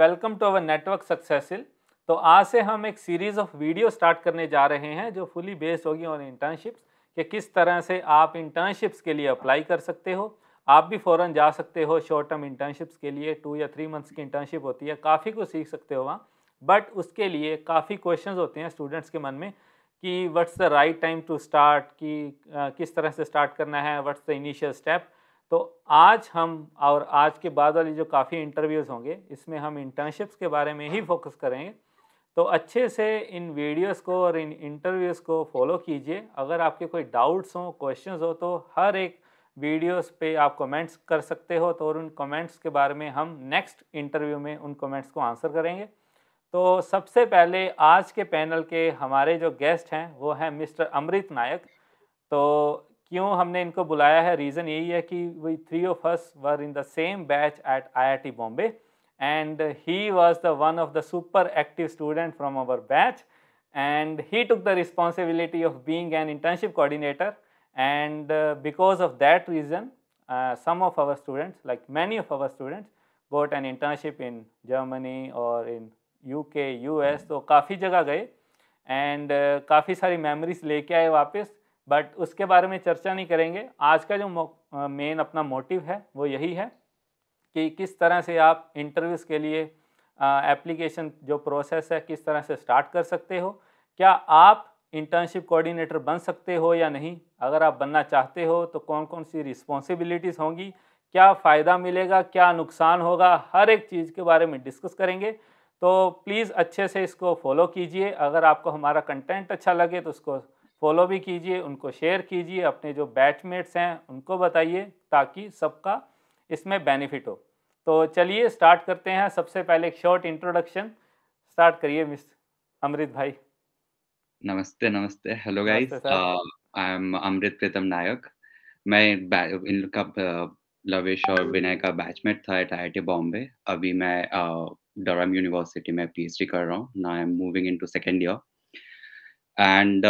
Welcome to our network सक्सेसिल तो आज से हम एक सीरीज़ ऑफ वीडियो स्टार्ट करने जा रहे हैं जो फुली बेस्ड होगी ऑन इंटर्नशिप्स कि किस तरह से आप इंटर्नशिप्स के लिए अप्लाई कर सकते हो आप भी फ़ौरन जा सकते हो शॉर्ट टर्म इंटर्नशिप्स के लिए टू या थ्री मंथ्स की इंटर्नशिप होती है काफ़ी कुछ सीख सकते हो वहाँ बट उसके लिए काफ़ी क्वेश्चन होते हैं स्टूडेंट्स के मन में कि what's the right time to start कि किस तरह से स्टार्ट करना है व्हाट्स द इनिशियल स्टेप तो आज हम और आज के बाद वाली जो काफ़ी इंटरव्यूज़ होंगे इसमें हम इंटर्नशिप्स के बारे में ही फोकस करेंगे तो अच्छे से इन वीडियोस को और इन इंटरव्यूज़ को फॉलो कीजिए अगर आपके कोई डाउट्स हो क्वेश्चंस हो तो हर एक वीडियोस पे आप कमेंट्स कर सकते हो तो और उन कमेंट्स के बारे में हम नेक्स्ट इंटरव्यू में उन कमेंट्स को आंसर करेंगे तो सबसे पहले आज के पैनल के हमारे जो गेस्ट हैं वो हैं मिस्टर अमृत नायक तो क्यों हमने इनको बुलाया है रीज़न यही है कि we three of us were in the same batch at IIT Bombay and he was the one of the super active student from our batch and he took the responsibility of being an internship coordinator and because of that reason some of our students like many of our students got an internship in Germany और in U K U S तो काफ़ी जगह गए and uh, काफ़ी सारी memories लेके आए वापस बट उसके बारे में चर्चा नहीं करेंगे आज का जो मेन अपना मोटिव है वो यही है कि किस तरह से आप इंटरव्यूज़ के लिए एप्लीकेशन जो प्रोसेस है किस तरह से स्टार्ट कर सकते हो क्या आप इंटर्नशिप कोऑर्डिनेटर बन सकते हो या नहीं अगर आप बनना चाहते हो तो कौन कौन सी रिस्पॉन्सिबिलिटीज़ होंगी क्या फ़ायदा मिलेगा क्या नुकसान होगा हर एक चीज़ के बारे में डिस्कस करेंगे तो प्लीज़ अच्छे से इसको फॉलो कीजिए अगर आपको हमारा कंटेंट अच्छा लगे तो उसको फॉलो भी कीजिए उनको शेयर कीजिए अपने जो बैचमेट्स हैं उनको बताइए ताकि सबका इसमें बेनिफिट हो तो चलिए स्टार्ट करते हैं सबसे पहले एक शॉर्ट इंट्रोडक्शन स्टार्ट करिए मिस अमृत भाई नमस्ते नमस्ते hello guys I am Amrit Pritam Nayak मैं इनका uh, लवेश और विनय का बैचमेट था एट आई बॉम्बे अभी मैं डरम uh, यूनिवर्सिटी में पीएचडी कर रहा हूँ ना I am moving into second year and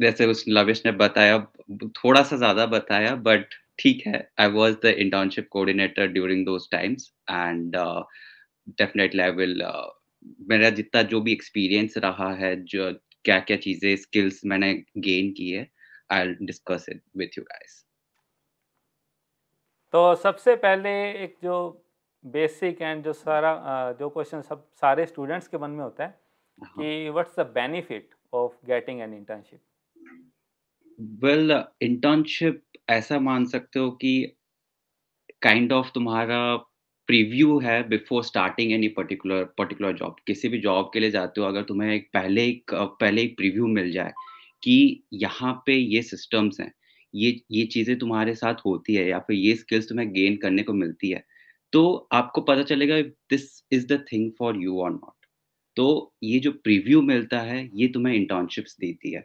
जैसे उस लविश ने बताया थोड़ा सा ज्यादा बताया बट ठीक है I was the internship coordinator during those times and definitely I will मेरा जितना जो भी एक्सपीरियंस रहा है जो क्या क्या चीजें स्किल्स मैंने गेन की है I discuss it with you guys तो सबसे पहले एक जो बेसिक एंड जो सारा uh, जो क्वेश्चन सब सारे स्टूडेंट्स के मन में होता है हाँ। कि what's the benefit of getting an internship well internship ऐसा मान सकते हो कि काइंड ऑफ तुम्हारा प्रीव्यू है before starting any particular particular job किसी भी जॉब के लिए जाते हो अगर तुम्हें एक पहले एक पहले एक प्रीव्यू मिल जाए कि यहाँ पे ये सिस्टम्स हैं ये ये चीज़ें तुम्हारे साथ होती है या फिर ये स्किल्स तुम्हें गेन करने को मिलती है तो आपको पता चलेगा this is the thing for you और नॉट तो ये जो प्रीव्यू मिलता है ये तुम्हें इंटर्नशिप्स देती है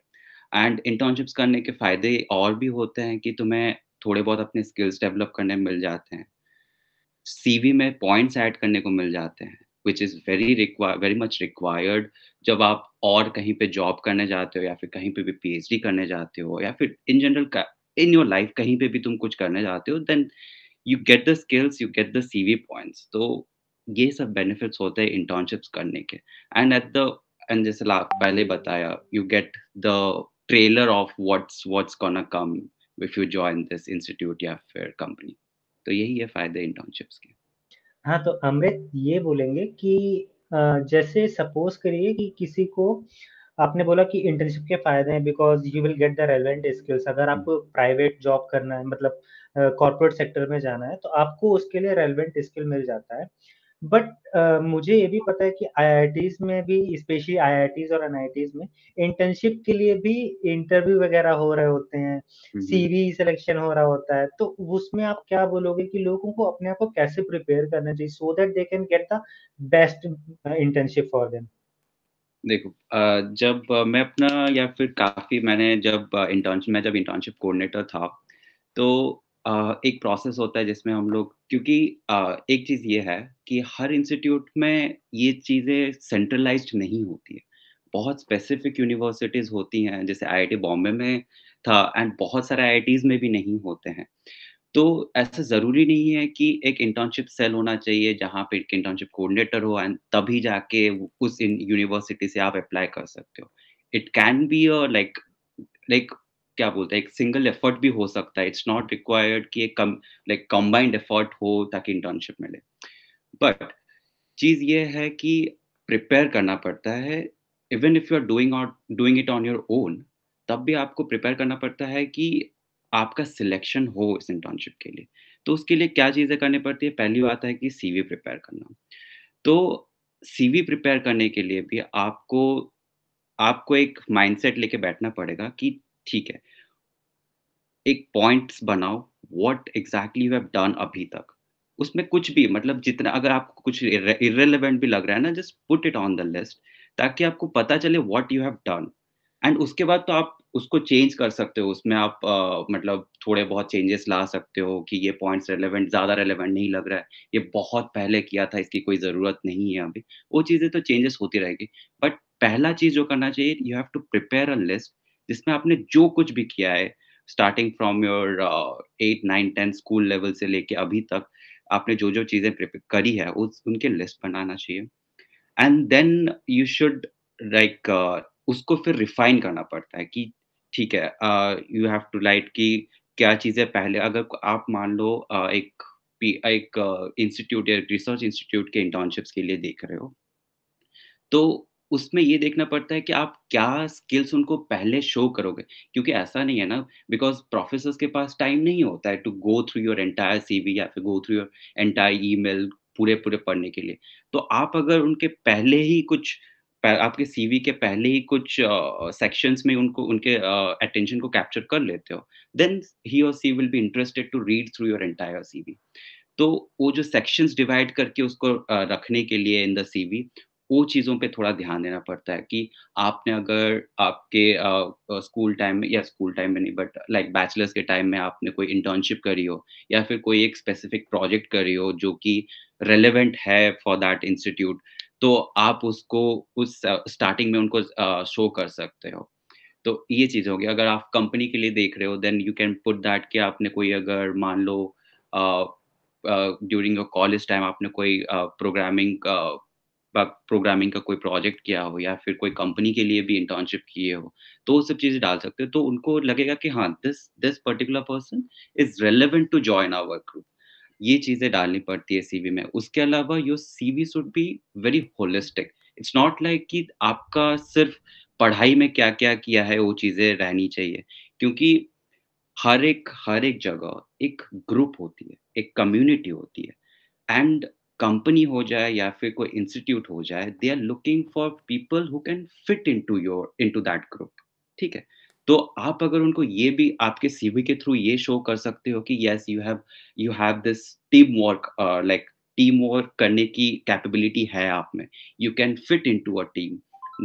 एंड इंटर्नशिप्स करने के फायदे और भी होते हैं कि तुम्हें थोड़े बहुत अपने स्किल्स डेवलप करने मिल जाते हैं सीवी में पॉइंट्स ऐड करने को मिल जाते हैं which is very very much required जब आप और कहीं पे जॉब करने जाते हो या फिर कहीं पे भी पीएचडी करने जाते हो या फिर in general in your life कहीं पे भी तुम कुछ करने जाते हो then you get the skills you get the V points तो ये सब बेनिफिट्स होते हैं इंटर्नशिप्स करने के एंड एट द एंड जैसे पहले बताया you get the trailer of what's what's gonna come if you join this institute या फिर company तो यही है फायदे internships के हाँ तो अमृत ये बोलेंगे कि जैसे suppose करिए कि किसी को आपने बोला कि इंटर्नशिप के फायदे हैं because you will get the relevant skills अगर हम्म। आपको प्राइवेट जॉब करना है मतलब कॉर्पोरेट uh, सेक्टर में जाना है तो आपको उसके लिए रेलिवेंट स्किल मिल जाता है बट uh, मुझे ये भी पता है कि आईआईटीज में भी स्पेशली आईआईटीज और एनआईटीज में इंटर्नशिप के लिए भी इंटरव्यू वगैरह हो रहे होते हैं सीवी हम्म, सिलेक्शन हम्म। हो रहा होता है तो उसमें आप क्या बोलोगे कि लोगों को अपने आप को कैसे प्रिपेयर करना चाहिए so that they can get the best internship for them देखो जब मैं अपना या फिर काफी मैंने जब इंटर्नशिप मैं जब इंटर्नशिप कोऑर्डिनेटर था तो एक प्रोसेस होता है जिसमें हम लोग क्योंकि एक चीज़ ये है कि हर इंस्टीट्यूट में ये चीज़ें सेंट्रलाइज्ड नहीं होती है बहुत स्पेसिफिक यूनिवर्सिटीज़ होती हैं जैसे आईआईटी बॉम्बे में था एंड बहुत सारे आई में भी नहीं होते हैं तो ऐसा ज़रूरी नहीं है कि एक इंटर्नशिप सेल होना चाहिए जहाँ पे इंटर्नशिप कोऑर्डिनेटर हो एंड तभी जाके उस यूनिवर्सिटी से आप अप्लाई कर सकते हो it can be like like क्या बोलते हैं एक सिंगल एफर्ट भी हो सकता है इट्स नॉट रिक्वायर्ड कि एक कम लाइक कंबाइंड एफर्ट हो ताकि इंटर्नशिप मिले बट चीज़ ये है कि प्रिपेयर करना पड़ता है even if you are doing doing it on your own तब भी आपको प्रिपेयर करना पड़ता है कि आपका सिलेक्शन हो इस इंटर्नशिप के लिए तो उसके लिए क्या चीज़ें करनी पड़ती है पहली बात है कि सीवी प्रिपेयर करना तो सीवी प्रिपेयर करने के लिए भी आपको आपको एक माइंडसेट लेके बैठना पड़ेगा कि ठीक है एक पॉइंट्स बनाओ what exactly you have done अभी तक उसमें कुछ भी मतलब जितना अगर आपको कुछ इरेलीवेंट भी लग रहा है ना just put it on the list ताकि आपको पता चले what you have done and उसके बाद तो आप उसको चेंज कर सकते हो उसमें आप आ, मतलब थोड़े बहुत चेंजेस ला सकते हो कि ये पॉइंट्स रेलेवेंट ज़्यादा रेलेवेंट नहीं लग रहा है ये बहुत पहले किया था इसकी कोई ज़रूरत नहीं है अभी वो चीज़ें तो चेंजेस होती रहेगी बट पहला चीज़ जो करना चाहिए you have to prepare a list जिसमें आपने जो कुछ भी किया है starting from your eight nine ten school level से लेके अभी तक आपने जो जो चीजें करी है उस उनके लिस्ट बनाना चाहिए and then you should like उसको फिर रिफाइन करना पड़ता है कि ठीक है यू हैव टू लाइट कि क्या चीजें पहले अगर आप मान लो uh, एक एक इंस्टीट्यूट uh, या रिसर्च इंस्टीट्यूट के इंटर्नशिप्स के लिए देख रहे हो तो उसमें ये देखना पड़ता है कि आप क्या स्किल्स उनको पहले शो करोगे क्योंकि ऐसा नहीं है ना बिकॉज प्रोफेसर के पास टाइम नहीं होता है to go through your entire C V या फिर go through your entire email पूरे पूरे पढ़ने के लिए तो आप अगर उनके पहले ही कुछ आपके सीवी के पहले ही कुछ सेक्शंस uh, में उनको उनके अटेंशन uh, को कैप्चर कर लेते हो देन ही और she will be interested to read through your entire CV तो वो जो सेक्शंस डिवाइड करके उसको uh, रखने के लिए इन द सीवी वो चीज़ों पे थोड़ा ध्यान देना पड़ता है कि आपने अगर आपके स्कूल टाइम में या स्कूल टाइम में नहीं बट लाइक बैचलर्स के टाइम में आपने कोई इंटर्नशिप करी हो या फिर कोई एक स्पेसिफिक प्रोजेक्ट करी हो जो कि रेलेवेंट है फॉर दैट इंस्टीट्यूट तो आप उसको उस स्टार्टिंग में उनको शो कर सकते हो तो ये चीज़ होगी अगर आप कंपनी के लिए देख रहे हो then you can put that कि आपने कोई अगर मान लो ड्यूरिंग योर कॉलेज टाइम आपने कोई प्रोग्रामिंग प्रोग्रामिंग का कोई प्रोजेक्ट किया हो या फिर कोई कंपनी के लिए भी इंटर्नशिप किए हो तो वो सब चीज़ें डाल सकते हो तो उनको लगेगा कि हाँ this this particular person is relevant to join our work group ये चीज़ें डालनी पड़ती है सीवी में उसके अलावा your CV should be very holistic it's not like कि आपका सिर्फ पढ़ाई में क्या क्या किया है वो चीज़ें रहनी चाहिए क्योंकि हर एक हर एक जगह एक ग्रुप होती है एक कम्युनिटी होती है एंड कंपनी हो जाए या फिर कोई इंस्टीट्यूट हो जाए they are looking for people who can fit in into your in to that group ठीक है तो आप अगर उनको ये भी आपके सीवी के थ्रू ये शो कर सकते हो कि yes you have you have this team work like team work करने की कैपेबिलिटी है आप में you can fit in into a team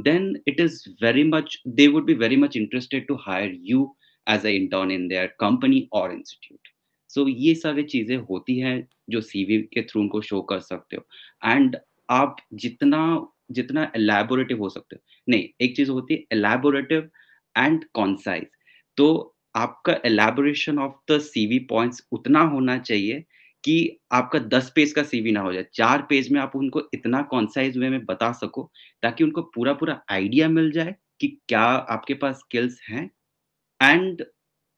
then it is very much they would be very much interested to hire you as a intern in their company और institute so so, ये सारी चीजें होती हैं जो सीवी के through उनको show कर सकते हो एंड आप जितना जितना एलेबोरेटिव हो सकते हो नहीं एक चीज होती है एलेबोरेटिव एंड कॉन्साइज तो आपका elaboration of the CV points उतना होना चाहिए कि आपका दस पेज का सीवी ना हो जाए चार पेज में आप उनको इतना कॉन्साइज वे में बता सको ताकि उनको पूरा पूरा आइडिया मिल जाए कि क्या आपके पास स्किल्स हैं and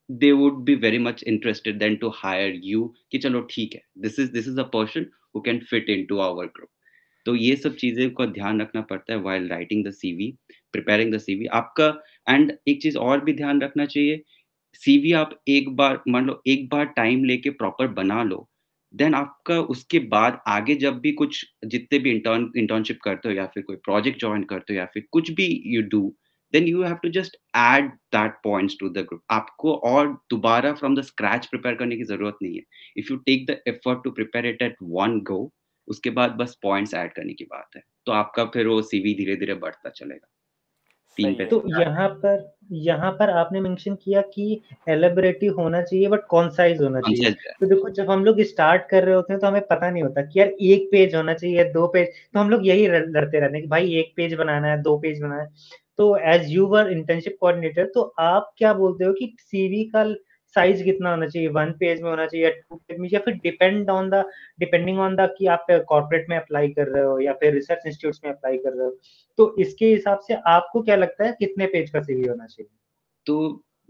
they would be very much interested then to hire you कि चलो ठीक है this is this is a person who can fit into our group तो ये सब चीजें को ध्यान रखना पड़ता है while writing the CV preparing the CV आपका एंड एक चीज और भी ध्यान रखना चाहिए सीवी आप एक बार मान लो एक बार टाइम लेके प्रॉपर बना लो देन आपका उसके बाद आगे जब भी कुछ जितने भी इंटर्न इंटर्नशिप करते हो या फिर कोई प्रोजेक्ट ज्वाइन करते हो या फिर कुछ भी you do then you have to just add that points to the group आपको और दोबारा from the scratch prepare करने की जरूरत नहीं है if you take the effort to prepare it at one go उसके बाद बस points add करने की बात है तो आपका फिर वो CV धीरे धीरे बढ़ता चलेगा तो यहाँ पर यहाँ पर आपने मेंशन किया कि एलेबरेटिव होना चाहिए बट कौन साइज होना चाहिए तो देखो जब हम लोग स्टार्ट कर रहे होते हैं तो हमें पता नहीं होता कि यार एक पेज होना चाहिए दो पेज तो हम लोग यही लड़ते रहते हैं कि भाई एक पेज बनाना है दो पेज बनाना है तो as you were internship coordinator तो आप क्या बोलते हो कि सीवी का साइज कितना होना चाहिए वन पेज में होना चाहिए या टू पेज में या फिर depend on the depending on the कि आप कॉर्पोरेट में अप्लाई कर रहे हो या फिर रिसर्च इंस्टीट्यूट में अप्लाई कर रहे हो तो इसके हिसाब से आपको क्या लगता है कितने पेज का सीवी होना चाहिए तो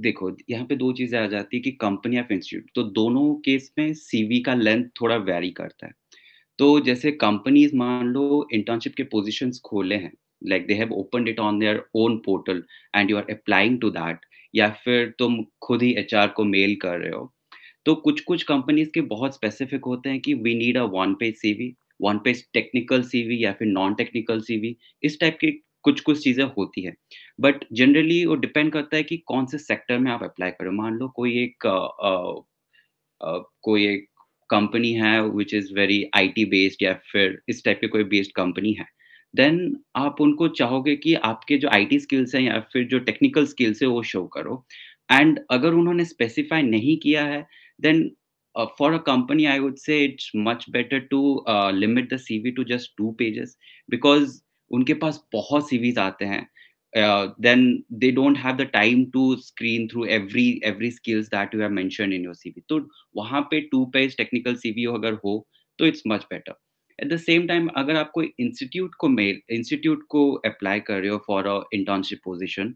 देखो यहाँ पे दो चीजें आ जाती है कि कंपनी ऑफ इंस्टीट्यूट तो दोनों केस में सीवी का लेंथ थोड़ा वेरी करता है तो जैसे कंपनीज मान लो इंटर्नशिप के पोजीशंस खोले हैं like they have open it on their own portal and you are applying to that या फिर तुम खुद ही एच को मेल कर रहे हो तो कुछ कुछ कंपनीज के बहुत स्पेसिफिक होते हैं कि we need a one page CV one page technical CV या फिर नॉन टेक्निकल सीवी इस टाइप की कुछ कुछ चीज़ें होती है बट जनरली वो डिपेंड करता है कि कौन से सेक्टर में आप अप्लाई करो मान लो कोई एक आ, आ, आ, कोई एक कंपनी है which is very I T based या फिर इस टाइप की कोई बेस्ड कंपनी है देन आप उनको चाहोगे कि आपके जो टी स्किल्स हैं या फिर जो टेक्निकल स्किल्स है वो शो करो एंड अगर उन्होंने स्पेसिफाई नहीं किया है then for a company I would say it's much better to limit the V to just two pages because उनके पास बहुत वीज आते हैं they don't have the time to screen through every every skills that you have mention in your C V तो वहाँ पे page technical C we अगर हो तो it's much better at the same time अगर आप कोई इंस्टीट्यूट को मेल इंस्टीट्यूट को अप्लाई कर रहे हो for a internship position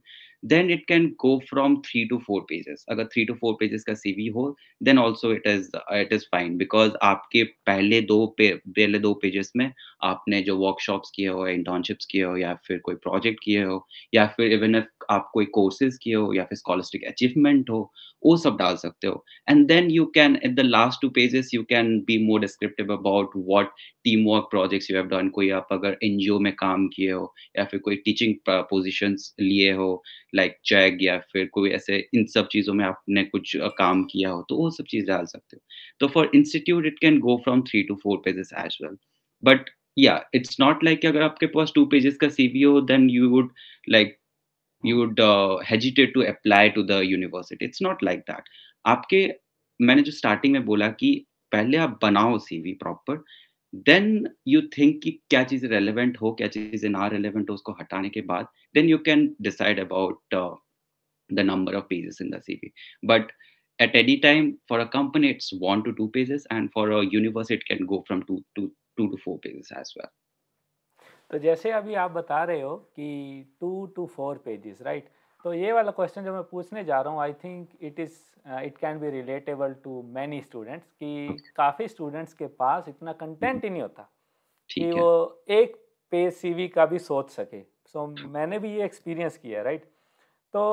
then it can go from three to four pages अगर three to four pages का CV हो then also it is it is fine because आपके पहले दो पे पहले दो pages में आपने जो workshops किए हो internships किए हो या फिर कोई project किए हो या फिर even if आप कोई courses किए हो या फिर scholastic achievement हो वो सब डाल सकते हो and then you can at the last two pages you can be more descriptive about what teamwork projects you have done कोई आप अगर NGO में काम किए हो या फिर कोई teaching positions लिए हो लाइक चेक या फिर कोई ऐसे इन सब चीज़ों में आपने कुछ काम किया हो तो वो सब चीज़ डाल सकते हो तो for institute it can go from three to four pages as well but या इट्स नॉट लाइक अगर आपके पास टू पेजेस का सी हो then you would like you would hesitate to apply to the university it's not like that आपके मैंने जो स्टार्टिंग में बोला कि पहले आप बनाओ C V proper then you think कि क्या चीज़ रेलिवेंट हो क्या चीज़ ना रेलिवेंट हो उसको हटाने के बाद then you can decide about the number of pages in the C but at any time for a company it's want to two pages and for a universe it can go from two to to to four pages as well तो जैसे अभी आप बता रहे हो कि two to four pages right right? तो ये वाला क्वेश्चन जो मैं पूछने जा रहा हूँ I think it is it can be relatable to many students कि काफ़ी स्टूडेंट्स के पास इतना कंटेंट ही नहीं होता कि वो एक पे सी का भी सोच सके सो so, मैंने भी ये एक्सपीरियंस किया राइट right? तो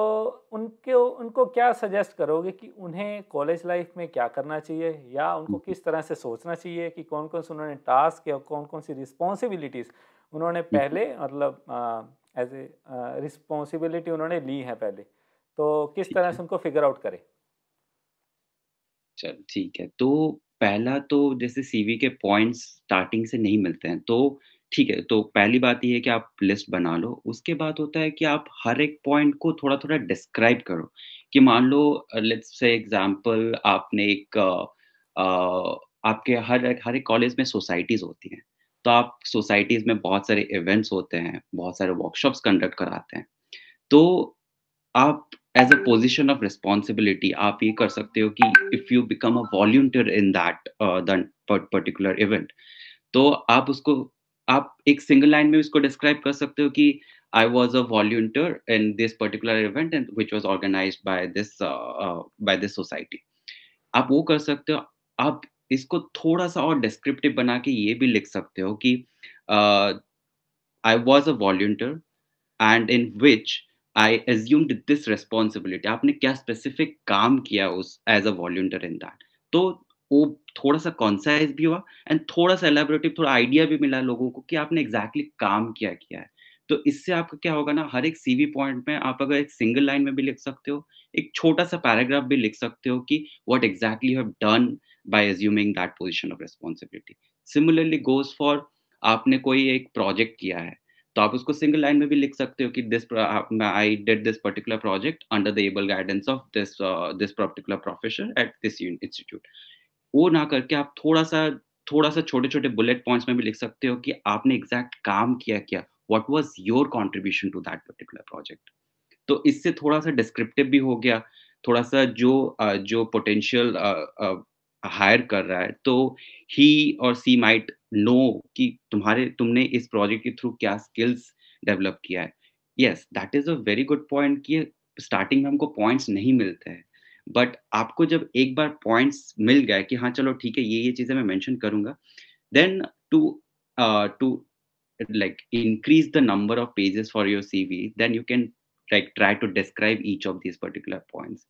उनके उनको क्या सजेस्ट करोगे कि उन्हें कॉलेज लाइफ में क्या करना चाहिए या उनको किस तरह से सोचना चाहिए कि कौन कौन से उन्होंने टास्क या कौन कौन सी रिस्पॉन्सिबिलिटीज़ उन्होंने पहले मतलब uh, एज ए रिस्पॉन्सिबिलिटी उन्होंने ली है पहले तो किस तरह से उनको फिगर आउट करें चल ठीक है तो पहला तो जैसे सीवी के पॉइंट्स स्टार्टिंग से नहीं मिलते हैं तो ठीक है तो पहली बात यह है कि आप लिस्ट बना लो उसके बाद होता है कि आप हर एक पॉइंट को थोड़ा थोड़ा डिस्क्राइब करो कि मान लो लेट्स से एग्जांपल आपने एक आ, uh, आ, uh, आपके हर एक हर एक कॉलेज में सोसाइटीज होती हैं तो आप सोसाइटीज़ में बहुत सारे इवेंट्स होते हैं बहुत सारे वर्कशॉप्स कंडक्ट कराते हैं तो आप as a position of responsibility आप ये कर सकते हो कि if you become a volunteer in that particular event तो आप उसको आप एक सिंगल लाइन में उसको डिस्क्राइब कर सकते हो कि I was a volunteer in this particular event and which was organise by this uh, this uh, society आप वो कर सकते हो आप इसको थोड़ा सा और डिस्क्रिप्टिव बना के ये भी लिख सकते हो कि I was a volunteer and in which I assumed this responsibility आपने क्या स्पेसिफिक काम किया उस as a volunteer in that तो वो थोड़ा सा कॉन्साइज भी हुआ एंड थोड़ा सा एलेबोरेटिव थोड़ा आइडिया भी मिला लोगों को कि आपने एग्जैक्टली exactly काम क्या किया है तो इससे आपका क्या होगा ना हर एक सीवी पॉइंट में आप अगर एक सिंगल लाइन में भी लिख सकते हो एक छोटा सा पैराग्राफ भी लिख सकते हो कि what exactly have done by assuming that position of responsibility similarly goes for आपने कोई एक प्रोजेक्ट किया है तो आप उसको सिंगल लाइन में भी लिख सकते हो कि this I did this particular project under the able guidance of this this particular professor at this institute वो ना करके आप थोड़ा सा थोड़ा सा छोटे छोटे बुलेट पॉइंट्स में भी लिख सकते हो कि आपने एग्जैक्ट काम किया क्या what was your contribution to that particular project तो इससे थोड़ा सा डिस्क्रिप्टिव भी हो गया थोड़ा सा जो uh, जो पोटेंशियल हायर कर रहा है तो ही और सी माइट नो कि तुम्हारे तुमने इस प्रोजेक्ट के थ्रू क्या स्किल्स डेवलप किया है yes that is a very good point कि स्टार्टिंग में हमको पॉइंट्स नहीं मिलते हैं बट आपको जब एक बार पॉइंट्स मिल गए कि हाँ चलो ठीक है ये ये चीज़ें मैं मेंशन करूंगा then to to increase the number of pages for for C V then you can like try to describe each of these particular points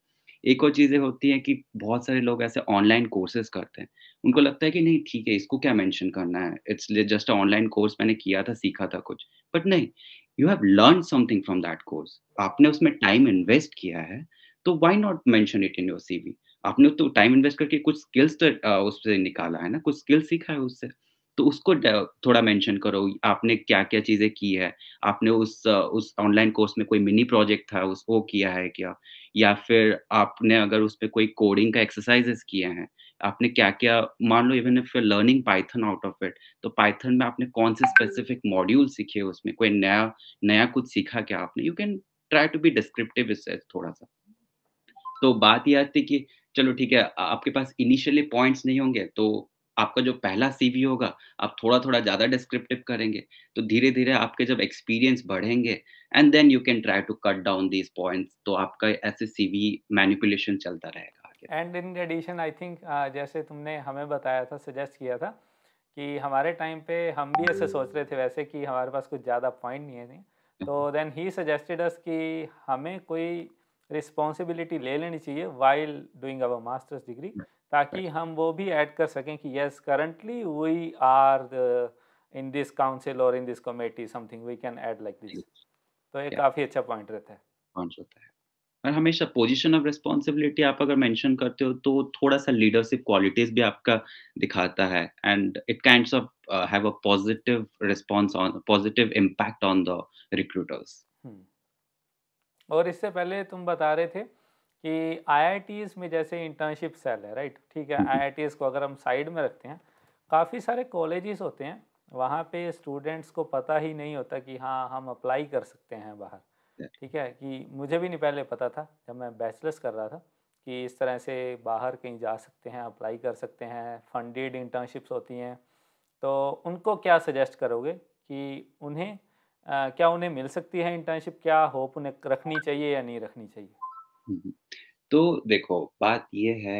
एक और चीजें होती है कि बहुत सारे लोग ऐसे ऑनलाइन कोर्सेज करते हैं उनको लगता है कि नहीं ठीक है इसको क्या मेंशन करना है इट्स जस्ट ऑनलाइन कोर्स मैंने किया था सीखा था कुछ बट नहीं you have learn something from that course आपने उसमें टाइम इन्वेस्ट किया है तो why not mention it in your CV आपने तो टाइम इन्वेस्ट करके कुछ स्किल्स तो उससे निकाला है ना कुछ स्किल्स सीखा है उससे तो उसको थोड़ा मेंशन करो आपने क्या क्या चीज़ें की है आपने उस उस ऑनलाइन कोर्स में कोई मिनी प्रोजेक्ट था उस वो किया है क्या या फिर आपने अगर उस पर कोई कोडिंग का एक्सरसाइजेस किए हैं आपने क्या क्या मान लो even if learning Python out of it तो पाइथन में आपने कौन से स्पेसिफिक मॉड्यूल सीखे उसमें कोई नया नया कुछ सीखा क्या आपने you can try to be descriptive इससे थोड़ा सा तो बात यह आती कि चलो ठीक है आपके पास इनिशियली पॉइंट्स नहीं होंगे तो आपका जो पहला सीवी होगा आप थोड़ा थोड़ा ज़्यादा डिस्क्रिप्टिव करेंगे तो धीरे धीरे आपके जब एक्सपीरियंस बढ़ेंगे and then you can try to cut down these points तो आपका ऐसे सीवी मैनिपुलेशन चलता रहेगा and in addition I think जैसे तुमने हमें बताया था सजेस्ट किया था कि हमारे टाइम पे हम भी ऐसे सोच रहे थे वैसे कि हमारे पास कुछ ज़्यादा पॉइंट नहीं है तो देन ही सजेस्टेड अस कि हमें कोई रिस्पॉन्सिबिलिटी ले लेनी चाहिए while doing our masters degree ताकि हम वो भी ऐड कर सकें कि yes currently we are in this council और in this committee something we can add like this तो ये काफ़ी अच्छा पॉइंट रहता है पॉइंट होता है और हमेशा पोजीशन ऑफ रिस्पॉन्सिबिलिटी आप अगर मेंशन करते हो तो थोड़ा सा लीडरशिप क्वालिटीज भी आपका दिखाता है and it kind of have a positive response on positive impact on the recruiters और इससे पहले तुम बता रहे थे कि आई में जैसे इंटर्नशिप सेल है राइट ठीक है आई हम्म। को अगर हम साइड में रखते हैं काफ़ी सारे कॉलेजेस होते हैं वहाँ पे स्टूडेंट्स को पता ही नहीं होता कि हाँ हम अप्लाई कर सकते हैं बाहर ठीक है कि मुझे भी नहीं पहले पता था जब मैं बैचलर्स कर रहा था कि इस तरह से बाहर कहीं जा सकते हैं अप्लाई कर सकते हैं फंडेड इंटर्नशिप्स होती हैं तो उनको क्या सजेस्ट करोगे कि उन्हें आ, क्या उन्हें मिल सकती है इंटर्नशिप क्या होप उन्हें रखनी चाहिए या नहीं रखनी चाहिए हम्म, हम्म। तो देखो बात ये है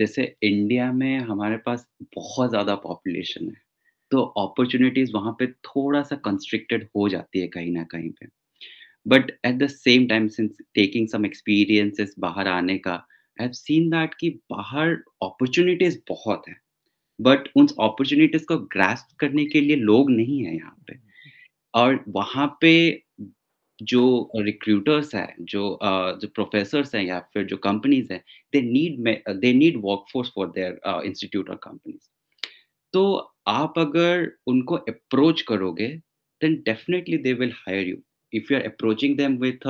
जैसे इंडिया में हमारे पास बहुत ज़्यादा पॉपुलेशन है तो अपॉर्चुनिटीज़ वहां पे थोड़ा-सा कंस्ट्रिक्टेड हो जाती है कहीं ना कहीं पे। But at the same time since taking some experiences बाहर आने का, आई हैव सीन दैट कि बाहर अपॉर्चुनिटीज़ बहुत है बट उन अपॉर्चुनिटीज़ को ग्रास्प करने के लिए लोग नहीं है यहाँ पे। हम्म। और वहां पे जो रिक्रूटर्स हैं जो uh, जो प्रोफेसर हैं या फिर जो कंपनीज हैं they need they need workforce for their institute और कंपनीज तो आप अगर उनको अप्रोच करोगे then definitely they will hire you if you are approaching them with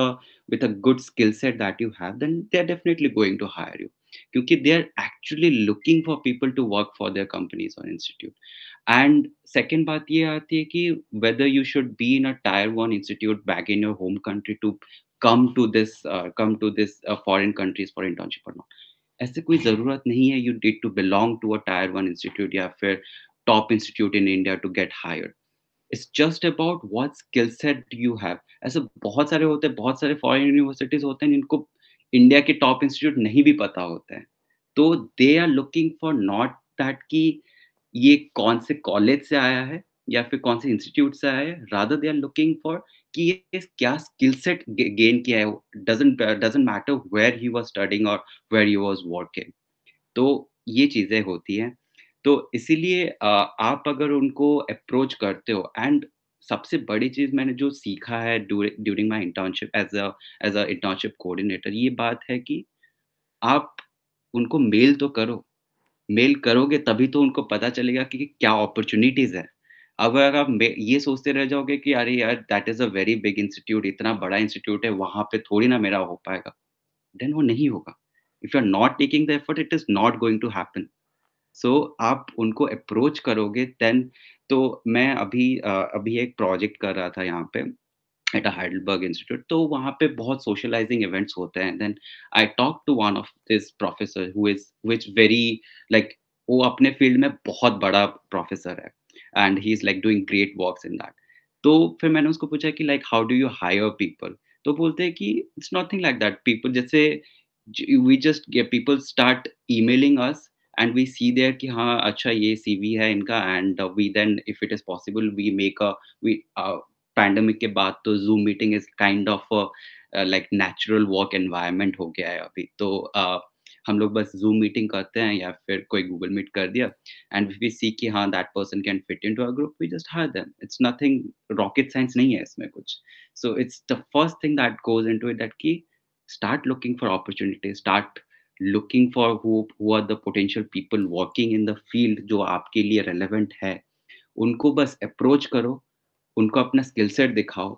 with a good skill set that you have then they are definitely going to hire you क्योंकि they are actually looking for people to work for their companies और institute and second बात ये आती है कि whether you should be in a tier one institute back in your home country to come to this come to this foreign countries for internship और not ऐसे कोई ज़रूरत नहीं है you did to belong to a tier one institute या फिर top institute in India to get hire it's just about what skill set you have ऐसे बहुत सारे होते हैं बहुत सारे फॉरन यूनिवर्सिटीज होते हैं जिनको इंडिया के टॉप इंस्टीट्यूट नहीं भी पता होते हैं तो they are looking for not that की ये कौन से कॉलेज से आया है या फिर कौन से इंस्टीट्यूट से आया है rather they are looking for कि ये क्या स्किल सेट गेन किया है doesn't matter where he was studying और वेयर ही वाज वर्किंग तो ये चीजें होती हैं तो इसीलिए आप अगर उनको अप्रोच करते हो एंड सबसे बड़ी चीज मैंने जो सीखा है during my internship as a as a internship coordinator ये बात है कि आप उनको मेल तो करो मेल करोगे तभी तो उनको पता चलेगा कि क्या अपॉर्चुनिटीज है अगर आप ये सोचते रह जाओगे कि अरे यार that is a very big institute इतना बड़ा इंस्टीट्यूट है वहां पे थोड़ी ना मेरा हो पाएगा देन वो नहीं होगा if you are not taking the effort it is not going to happen so आप उनको अप्रोच करोगे देन तो मैं अभी अभी एक प्रोजेक्ट कर रहा था यहाँ पे एट a इंस्टीट्यूट तो वहाँ पे बहुत सोशलाइजिंग इवेंट्स होते हैं. Then I talk to one of this professor who is which very like वो अपने फील्ड में बहुत बड़ा प्रोफेसर है and he is like doing great works in that तो फिर मैंने उसको पूछा कि like how do you hire people तो बोलते हैं कि it's nothing like that people जैसे we just people start emailing us and we see there कि हाँ अच्छा ये सी वी है इनका and we then if it is possible we make a we pandemic के बाद तो Zoom meeting is kind of like natural work environment हो गया है अभी तो uh, हम लोग बस जूम मीटिंग करते हैं या फिर कोई गूगल मीट कर दिया एंड वी सी कि हाँ that person can fit in to our group we just hire them it's nothing rocket science नहीं है इसमें कुछ so it's the first thing that goes in to it that की start looking for opportunity start looking for who are the potential people working in the field जो आपके लिए relevant है उनको बस अप्रोच करो उनको अपना स्किल सेट दिखाओ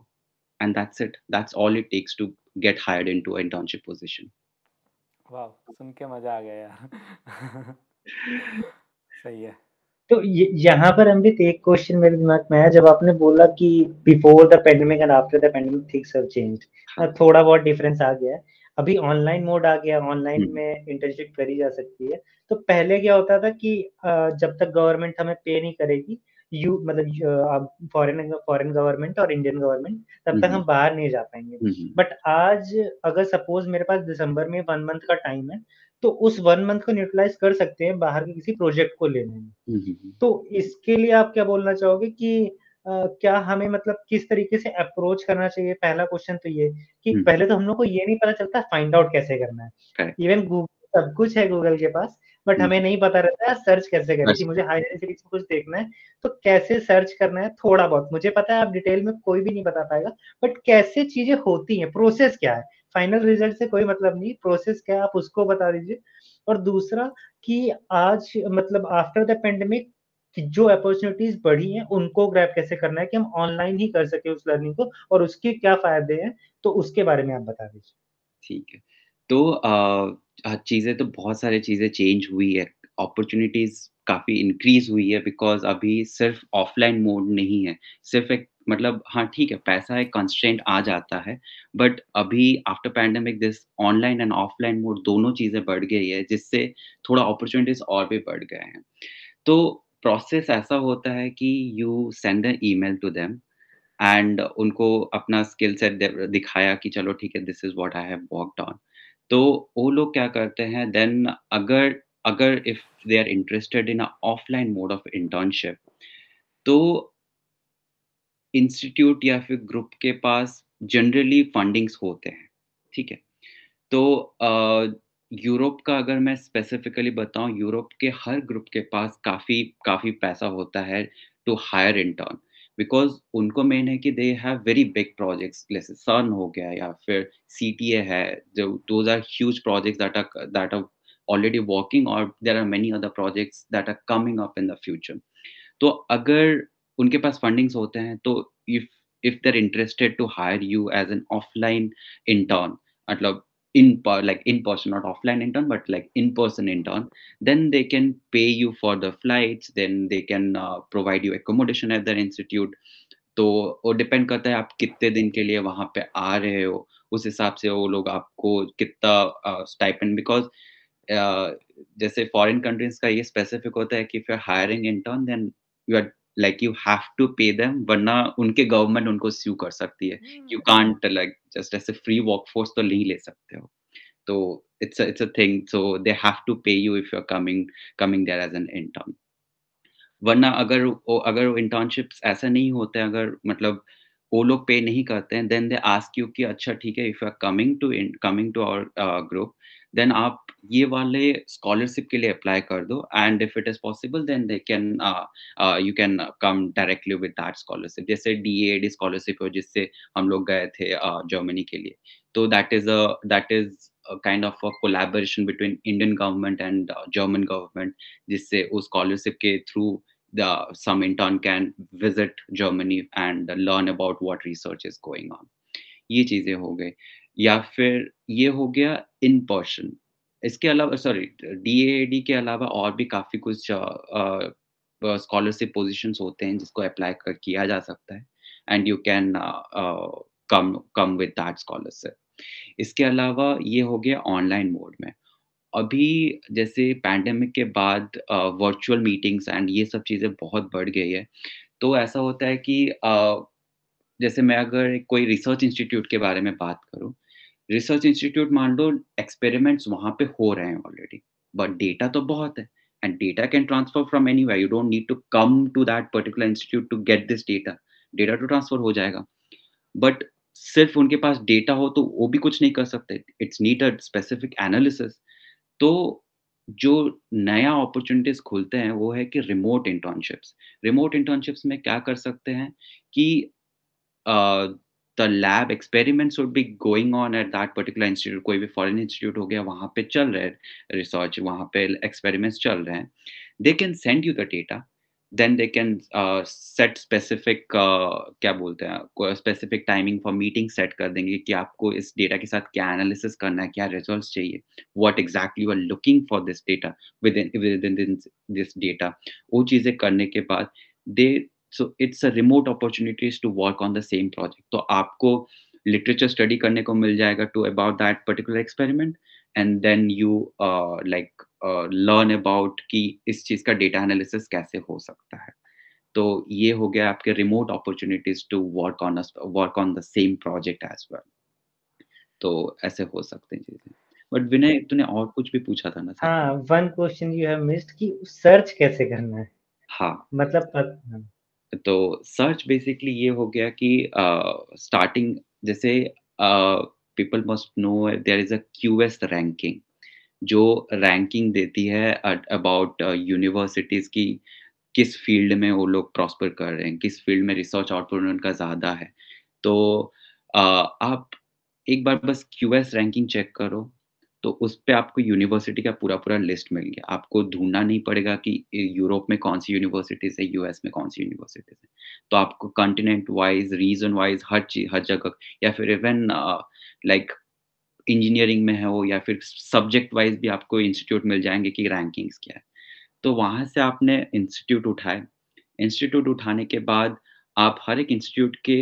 and that's it that's all it takes to get hired into internship position wow सुन के मजा आ गया यार सही है तो यहाँ पर अमृत एक क्वेश्चन मेरे दिमाग में आया जब आपने बोला कि before the pandemic and after the pandemic things have changed थोड़ा बहुत डिफरेंस आ गया है अभी ऑनलाइन मोड आ गया ऑनलाइन हम्म। में इंटर्नशिप करी जा सकती है तो पहले क्या होता था कि जब तक गवर्नमेंट हमें पे नहीं करेगी यू मतलब फॉरेन फॉरेन गवर्नमेंट और इंडियन गवर्नमेंट तब तक हम बाहर नहीं जा पाएंगे बट आज अगर सपोज मेरे पास दिसंबर में वन मंथ का टाइम है तो उस वन मंथ को न्यूट्रलाइज कर सकते हैं बाहर के किसी प्रोजेक्ट को लेने में तो इसके लिए आप क्या बोलना चाहोगे कि Uh, क्या हमें मतलब किस तरीके से अप्रोच करना चाहिए पहला क्वेश्चन तो ये कि हम्म। पहले तो हम लोग को ये नहीं पता चलता फाइंड आउट कैसे करना है इवन गूगल सब कुछ है गूगल के पास बट हम्म। हमें नहीं पता रहता है सर्च कैसे करना अच्छा। है मुझे हाई कुछ देखना है तो कैसे सर्च करना है थोड़ा बहुत मुझे पता है आप डिटेल में कोई भी नहीं बता पाएगा बट कैसे चीजें होती हैं प्रोसेस क्या है फाइनल रिजल्ट से कोई मतलब नहीं प्रोसेस क्या है आप उसको बता दीजिए और दूसरा कि आज मतलब आफ्टर द पेंडेमिक जो अपॉर्चुनिटीज बढ़ी हैं उनको ग्रैप कैसे करना है कि हम ऑनलाइन ही कर सके उस लर्निंग को और उसके क्या फायदे हैं तो उसके बारे में आप बता दीजिए ठीक है तो चीज़ें तो बहुत सारी चीज़ें चेंज हुई है। अपॉर्चुनिटीज काफ़ी इंक्रीज़ हुई है बिकॉज़ अभी सिर्फ़ ऑफ़लाइन मोड नहीं है। सिर्फ़ एक मतलब हाँ, ठीक है, पैसा एक कंस्टेंट आ जाता है, बट अभी after pandemic this online and offline mode दोनों चीज़ें बढ़ गई है, जिससे थोड़ा अपॉर्चुनिटीज और भी बढ़ गए हैं। तो प्रोसेस ऐसा होता है कि you send an email to them and उनको अपना स्किल सेट दिखाया कि चलो ठीक है, this is what I have worked on. तो वो लोग क्या करते हैं देन अगर अगर if they are interested in offline mode of internship तो इंस्टीट्यूट या फिर ग्रुप के पास जनरली फंडिंग्स होते हैं ठीक है तो यूरोप का अगर मैं स्पेसिफिकली बताऊं यूरोप के हर ग्रुप के पास काफ़ी काफ़ी पैसा होता है टू हायर इंटर्न बिकॉज उनको मेन है कि they have very big projects जैसे सन हो गया या फिर सी टी ए है जो those are huge project that are that are already working और there are many other projects that are coming up in the future तो अगर उनके पास फंडिंग्स होते हैं तो if if they're interested to hire you as an offline intern मतलब in like in person not offline intern but like in person intern then they can pay you for the flights then they can uh, provide you accommodation at their institute तो वो depend करता है आप कितने दिन के लिए वहां पे आ रहे हो उस हिसाब से वो लोग आपको कितना स्टाइपेंड बिकॉज जैसे फॉरेन कंट्रीज का ये स्पेसिफिक होता है कि if you are hiring intern then you are like you have to pay them वरना उनके गवर्नमेंट उनको स्यू कर सकती है यू कांट लाइक जस्ट ऐसे फ्री वर्क फोर्स तो नहीं ले सकते हो तो it's it's a thing so they have to pay you if you are coming coming there as an intern वरना अगर अगर इंटर्नशिप्स ऐसा नहीं होते अगर मतलब वो लोग पे नहीं करते हैं देन दे आस्क यू कि अच्छा ठीक है if you are coming to coming to our group then आप ये वाले स्कॉलरशिप के लिए अप्लाई कर दो and if it is possible then they can you can come directly with that scholarship जैसे डी ए डी स्कॉलरशिप हो जिससे हम लोग गए थे जर्मनी uh, के लिए तो that is that is kind of collaboration between Indian government and German government जिससे उस स्कॉलरशिप के through the some intern can visit Germany and learn about what research is going on. ये चीजें हो गई या फिर ये हो गया इन पर्सन इसके अलावा सॉरी डी के अलावा और भी काफ़ी कुछ स्कॉलरशिप पोजिशन होते हैं जिसको अप्लाई कर किया जा सकता है and you can come come with that scholarship इसके अलावा ये हो गया ऑनलाइन मोड में अभी जैसे पैंडमिक के बाद वर्चुअल मीटिंग्स एंड ये सब चीज़ें बहुत बढ़ गई है तो ऐसा होता है कि uh, जैसे मैं अगर कोई रिसर्च इंस्टीट्यूट के बारे में बात करूं रिसर्च इंस्टीट्यूट मान लो एक्सपेरिमेंट्स वहां पे हो रहे हैं ऑलरेडी बट डेटा तो बहुत है and data can transfer from any way you don't need to come to that particular institute to get this data data तो ट्रांसफर हो जाएगा बट सिर्फ उनके पास डेटा हो तो वो भी कुछ नहीं कर सकते it's need a specific analysis तो जो नया अपॉर्चुनिटीज खुलते हैं वो है कि रिमोट इंटर्नशिप्स रिमोट इंटर्नशिप्स में क्या कर सकते हैं कि the lab experiments would be going on at that particular institute कोई भी फॉरेन इंस्टीट्यूट हो गया वहाँ पे चल रहे रिसर्च वहाँ पे एक्सपेरिमेंट्स चल रहे हैं they can send you the data then they can set specific क्या बोलते हैं specific timing for meeting set कर देंगे कि आपको इस डेटा के साथ क्या एनालिसिस करना है क्या रिजल्ट चाहिए what exactly you are looking for this data with in this data वो चीज़ें करने के बाद they so it's a remote opportunities to work on the same project तो आपको लिटरेचर स्टडी करने को मिल जाएगा to about that particular experiment and then you like learn about कि इस चीज़ का डेटा एनालिसिस कैसे हो सकता है तो ये हो गया आपके remote opportunities to work on work on the same project as well तो ऐसे हो सकते हैं चीजें बट विनय तूने और कुछ भी पूछा था ना हां one question you have missed कि सर्च कैसे करना है हां मतलब हाँ। तो सर्च बेसिकली ये हो गया कि स्टार्टिंग जैसे people must know there is a QS ranking जो रैंकिंग देती है अबाउट यूनिवर्सिटीज़ की किस फील्ड में वो लोग प्रॉस्पर कर रहे हैं किस फील्ड में रिसर्च आउटपुट उनका ज़्यादा है तो uh, आप एक बार बस क्यूएस रैंकिंग चेक करो तो उस पर आपको यूनिवर्सिटी का पूरा पूरा लिस्ट मिल गया आपको ढूंढना नहीं पड़ेगा कि यूरोप में कौन सी यूनिवर्सिटीज है यूएस में कौन सी यूनिवर्सिटीज है तो आपको कंटिनेंट वाइज रीजन वाइज हर चीज हर जगह या फिर इवन लाइक इंजीनियरिंग में है वो या फिर सब्जेक्ट वाइज भी आपको इंस्टीट्यूट मिल जाएंगे कि रैंकिंग्स क्या है तो वहाँ से आपने इंस्टीट्यूट उठाए इंस्टीट्यूट उठाने के बाद आप हर एक इंस्टीट्यूट के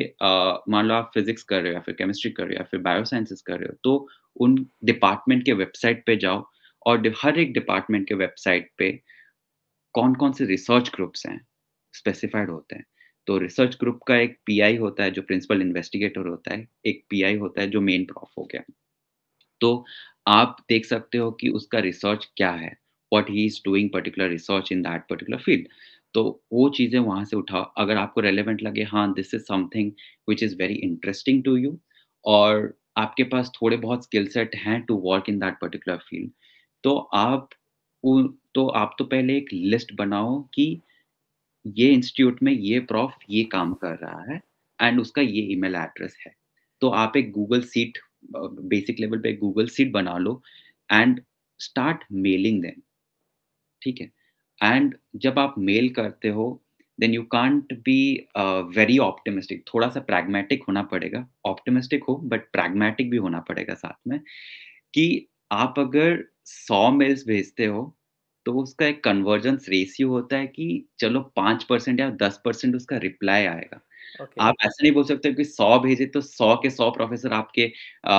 मान लो आप फिजिक्स कर रहे हो या फिर केमिस्ट्री कर रहे हो या फिर बायो कर रहे हो तो उन डिपार्टमेंट के वेबसाइट पे जाओ और हर एक डिपार्टमेंट के वेबसाइट पे कौन कौन से रिसर्च ग्रुप्स हैं स्पेसिफाइड होते हैं तो रिसर्च ग्रुप का एक पीआई होता है जो प्रिंसिपल इन्वेस्टिगेटर होता है एक पीआई होता है जो मेन प्रॉफ हो गया तो आप देख सकते हो कि उसका रिसर्च क्या है what he is doing particular research in that particular field तो वो चीज़ें वहाँ से उठाओ अगर आपको रेलिवेंट लगे हाँ this is something which is very interesting to you और आपके पास थोड़े बहुत स्किल सेट हैं to work in that particular field तो आप तो आप तो पहले एक लिस्ट बनाओ कि ये इंस्टीट्यूट में ये प्रॉफ ये काम कर रहा है एंड उसका ये ईमेल एड्रेस है तो आप एक गूगल सीट बेसिक लेवल पे गूगल सीट बना लो एंड स्टार्ट मेलिंग देम ठीक है एंड जब आप मेल करते हो then you can't be very optimistic थोड़ा सा प्रैग्मेटिक होना पड़ेगा ऑप्टिमिस्टिक हो बट प्रैग्मेटिक भी होना पड़ेगा साथ में कि आप अगर सौ मेल्स भेजते हो तो उसका एक कन्वर्जेंस रेशियो होता है कि चलो पांच परसेंट या दस परसेंट उसका रिप्लाई आएगा okay. आप ऐसा नहीं बोल सकते कि सौ भेजे तो सौ के सौ प्रोफेसर आपके आ,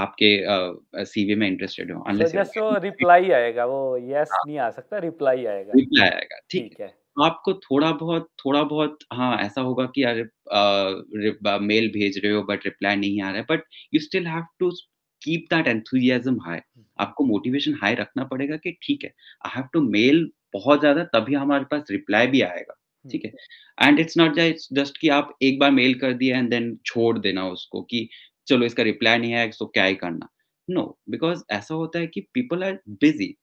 आपके सीवी में इंटरेस्टेड हो so रिप्लाई आएगा वो यस yes हाँ। नहीं आ सकता रिप्लाई आएगा रिप्लाई आएगा ठीक है आपको थोड़ा बहुत थोड़ा बहुत हाँ, ऐसा होगा कि अरे मेल भेज रहे हो बट रिप्लाई नहीं आ रहा है but you still have to keep that enthusiasm high. आपको मोटिवेशन हाई रखना पड़ेगा कि ठीक है, आई हैव टू मेल बहुत ज़्यादा तभी हमारे पास रिप्लाई भी आएगा, हम्म। ठीक है? एंड इट्स नॉट जस्ट कि आप एक बार मेल कर दिया एंड देन छोड़ देना उसको कि चलो इसका रिप्लाई नहीं आया तो क्या ही करना। नो बिकॉज़ ऐसा होता है कि पीपल आर बिज़ी